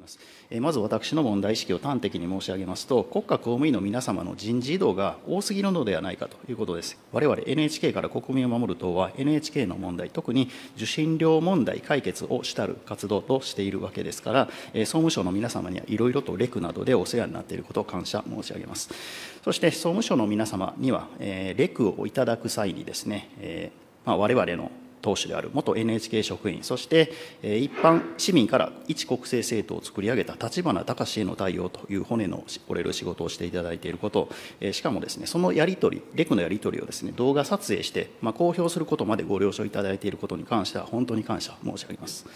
ます。まず私の問題意識を端的に申し上げますと、国家公務員の皆様の人事異動が多すぎるのではないかということです。我々 NHK から国民を守る党は、NHK の問題、特に受信料問題解決をしたる活動としているわけですから、総務省の皆様にはいろいろとレクなどでお世話になっていることを感謝申し上げます。そして、総務省の皆様には、レクをいただく際にですね、まあ、我々の党首である元 NHK 職員、そして一般市民から一国政政党を作り上げた立花隆への対応という骨の折れる仕事をしていただいていること、しかもですね、そのやり取り、レクのやり取りをですね、動画撮影して、まあ、公表することまでご了承いただいていることに関しては、本当に感謝申し上げます。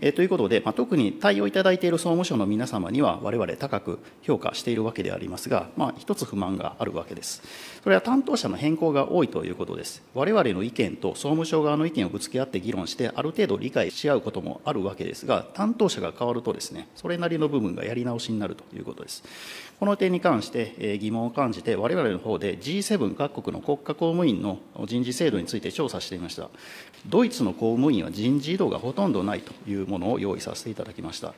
えということで、まあ、特に対応いただいている総務省の皆様には、われわれ高く評価しているわけでありますが、まあ、一つ不満があるわけです。それは担当者の変更が多いということです。我々の意見と総務省側の意見見をぶつけ合って議論してある程度理解し合うこともあるわけですが担当者が変わるとですねそれなりの部分がやり直しになるということですこの点に関して疑問を感じて我々の方で G7 各国の国家公務員の人事制度について調査していましたドイツの公務員は人事異動がほとんどないというものを用意させていただきました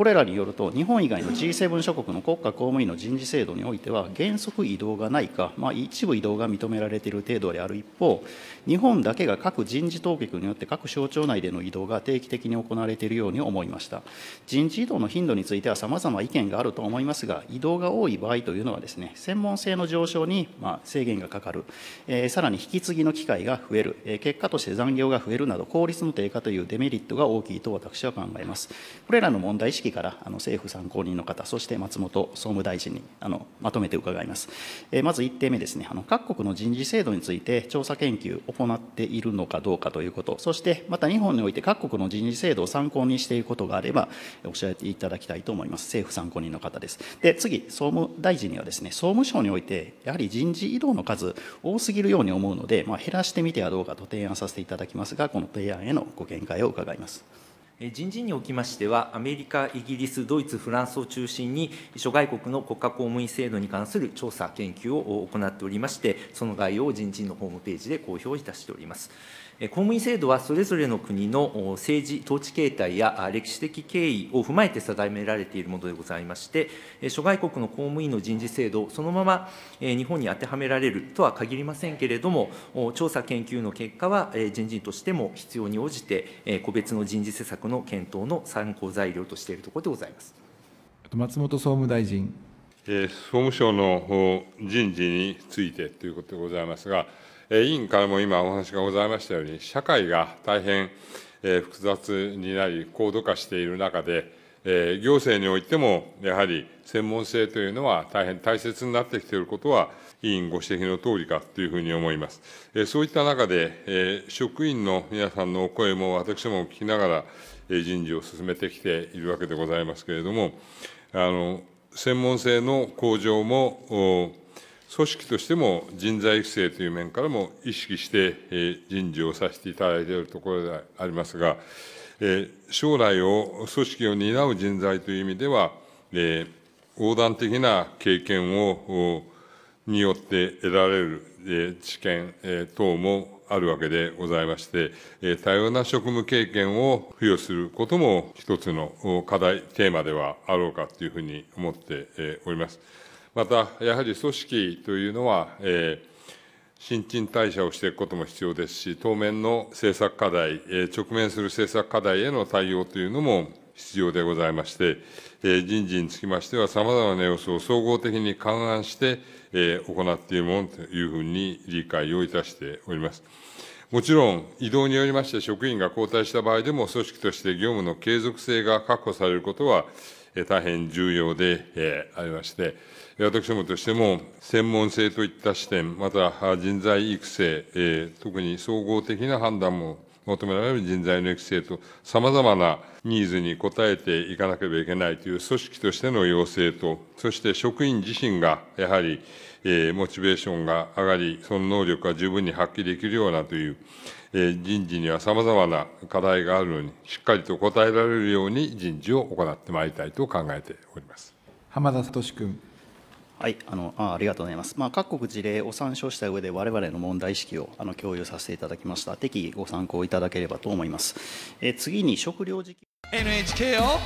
これらによると、日本以外の G7 諸国の国家公務員の人事制度においては、原則移動がないか、まあ、一部移動が認められている程度である一方、日本だけが各人事当局によって各省庁内での移動が定期的に行われているように思いました。人事異動の頻度については、さまざま意見があると思いますが、移動が多い場合というのはです、ね、専門性の上昇にま制限がかかる、えー、さらに引き継ぎの機会が増える、えー、結果として残業が増えるなど、効率の低下というデメリットが大きいと私は考えます。これらの問題意識からあの政府参考人の方、そして松本総務大臣にあのまとめて伺います。えー、まず1点目ですねあの、各国の人事制度について調査研究を行っているのかどうかということ、そしてまた日本において各国の人事制度を参考にしていることがあれば、おっしゃっていただきたいと思います。政府参考人の方です。で、次、総務大臣にはですね、総務省において、やはり人事異動の数、多すぎるように思うので、まあ、減らしてみてはどうかと提案させていただきますが、この提案へのご見解を伺います。人事におきましては、アメリカ、イギリス、ドイツ、フランスを中心に、諸外国の国家公務員制度に関する調査、研究を行っておりまして、その概要を人事のホームページで公表いたしております。公務員制度はそれぞれの国の政治、統治形態や歴史的経緯を踏まえて定められているものでございまして、諸外国の公務員の人事制度、そのまま日本に当てはめられるとは限りませんけれども、調査研究の結果は人事としても必要に応じて、個別の人事施策の検討の参考材料としているところでございます。松本総務大臣。総務省の人事についてということでございますが、委員からも今お話がございましたように、社会が大変複雑になり、高度化している中で、行政においても、やはり専門性というのは大変大切になってきていることは、委員ご指摘のとおりかというふうに思います。そういった中で、職員の皆さんのお声も私も聞きながら、人事を進めてきているわけでございますけれども、あの専門性の向上も、組織としても人材育成という面からも意識して人事をさせていただいているところでありますが、将来を、組織を担う人材という意味では、横断的な経験を、によって得られる知見等もあるわけでございまして、多様な職務経験を付与することも一つの課題、テーマではあろうかというふうに思っております。また、やはり組織というのは、えー、新陳代謝をしていくことも必要ですし、当面の政策課題、えー、直面する政策課題への対応というのも必要でございまして、えー、人事につきましては、さまざまな要素を総合的に勘案して、えー、行っているものというふうに理解をいたしております。もちろん、移動によりまして職員が交代した場合でも、組織として業務の継続性が確保されることは、大変重要でありまして、私どもとしても、専門性といった視点、また人材育成、特に総合的な判断も求められる人材の育成と、さまざまなニーズに応えていかなければいけないという組織としての要請と、そして職員自身がやはり、モチベーションが上がり、その能力が十分に発揮できるようなという、人事にはさまざまな課題があるのに、しっかりと答えられるように人事を行ってまいりたいと考えております浜田聡君。はい、あのあありがとうございます、まあ、各国事例を参照した上で、われわれの問題意識をあの共有させていただきました、適宜ご参考いただければと思います。え次に食料自給 NHK を